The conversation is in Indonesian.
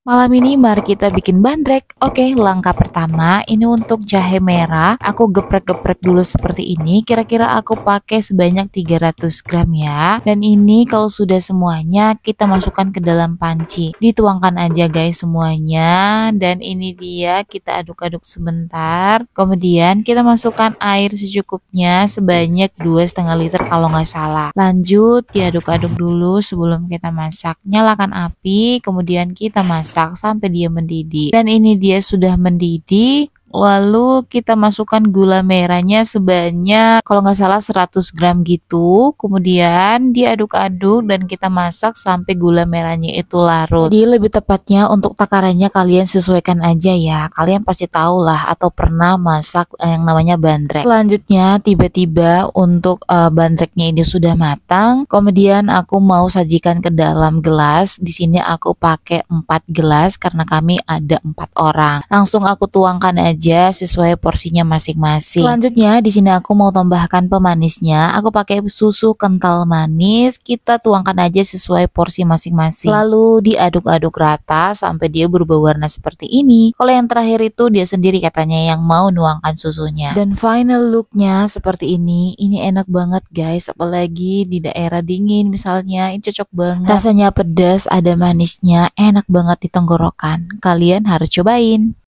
Malam ini mari kita bikin bandrek. Oke, langkah pertama ini untuk jahe merah, aku geprek-geprek dulu seperti ini. Kira-kira aku pakai sebanyak 300 gram ya. Dan ini kalau sudah semuanya kita masukkan ke dalam panci. Dituangkan aja guys semuanya. Dan ini dia kita aduk-aduk sebentar. Kemudian kita masukkan air secukupnya sebanyak 2,5 liter kalau nggak salah. Lanjut diaduk-aduk dulu sebelum kita masak. Nyalakan api, kemudian kita masak Masak sampai dia mendidih. Dan ini dia sudah mendidih. Lalu kita masukkan gula merahnya sebanyak kalau nggak salah 100 gram gitu. Kemudian diaduk-aduk dan kita masak sampai gula merahnya itu larut. Jadi lebih tepatnya untuk takarannya kalian sesuaikan aja ya. Kalian pasti tahu lah atau pernah masak yang namanya bandrek. Selanjutnya tiba-tiba untuk uh, bandreknya ini sudah matang. Kemudian aku mau sajikan ke dalam gelas. Di sini aku pakai 4 gelas karena kami ada 4 orang. Langsung aku tuangkan aja aja sesuai porsinya masing-masing. Selanjutnya di sini aku mau tambahkan pemanisnya. Aku pakai susu kental manis. Kita tuangkan aja sesuai porsi masing-masing. Lalu diaduk-aduk rata sampai dia berubah warna seperti ini. Kalau yang terakhir itu dia sendiri katanya yang mau nuangkan susunya. Dan final looknya seperti ini. Ini enak banget guys. Apalagi di daerah dingin misalnya. Ini cocok banget. Rasanya pedas, ada manisnya. Enak banget di tenggorokan. Kalian harus cobain.